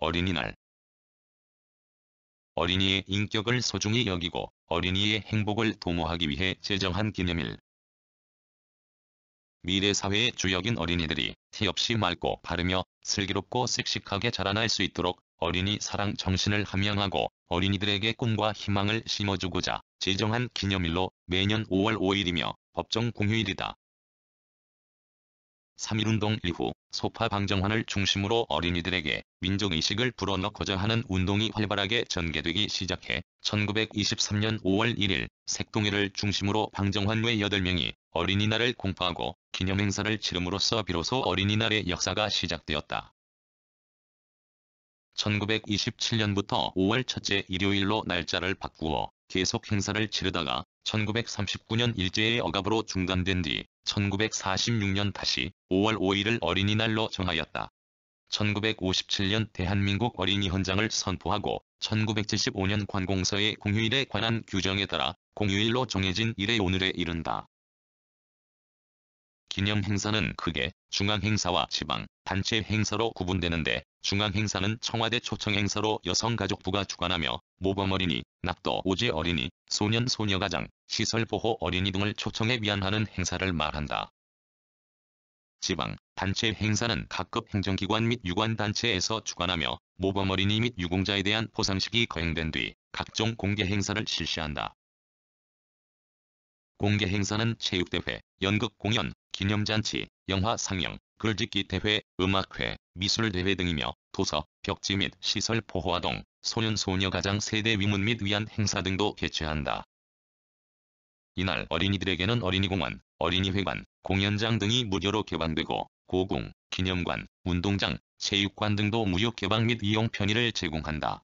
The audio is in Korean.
어린이날 어린이의 인격을 소중히 여기고 어린이의 행복을 도모하기 위해 제정한 기념일. 미래 사회의 주역인 어린이들이 티 없이 맑고 바르며 슬기롭고 씩씩하게 자라날 수 있도록 어린이 사랑 정신을 함양하고 어린이들에게 꿈과 희망을 심어주고자 제정한 기념일로 매년 5월 5일이며 법정 공휴일이다. 3.1운동 이후 소파 방정환을 중심으로 어린이들에게 민족의식을 불어넣고자 하는 운동이 활발하게 전개되기 시작해 1923년 5월 1일 색동이를 중심으로 방정환 외 8명이 어린이날을 공포하고 기념행사를 치름으로써 비로소 어린이날의 역사가 시작되었다. 1927년부터 5월 첫째 일요일로 날짜를 바꾸어 계속 행사를 치르다가 1939년 일제의 억압으로 중단된 뒤 1946년 다시 5월 5일을 어린이날로 정하였다. 1957년 대한민국 어린이 헌장을 선포하고 1975년 관공서의 공휴일에 관한 규정에 따라 공휴일로 정해진 일에 오늘에 이른다. 기념 행사는 크게 중앙 행사와 지방, 단체 행사로 구분되는데 중앙 행사는 청와대 초청 행사로 여성가족부가 주관하며 모범 어린이, 낙도 오지 어린이, 소년 소녀가장, 시설보호 어린이 등을 초청해 위안하는 행사를 말한다. 지방, 단체 행사는 각급 행정기관 및 유관단체에서 주관하며 모범 어린이 및 유공자에 대한 포상식이 거행된 뒤 각종 공개 행사를 실시한다. 공개 행사는 체육대회, 연극 공연, 기념잔치, 영화 상영, 글짓기 대회, 음악회, 미술대회 등이며 도서, 벽지 및 시설 보호 아동, 소년소녀가장 세대 위문 및 위안 행사 등도 개최한다. 이날 어린이들에게는 어린이공원, 어린이회관, 공연장 등이 무료로 개방되고 고궁, 기념관, 운동장, 체육관 등도 무료 개방 및 이용 편의를 제공한다.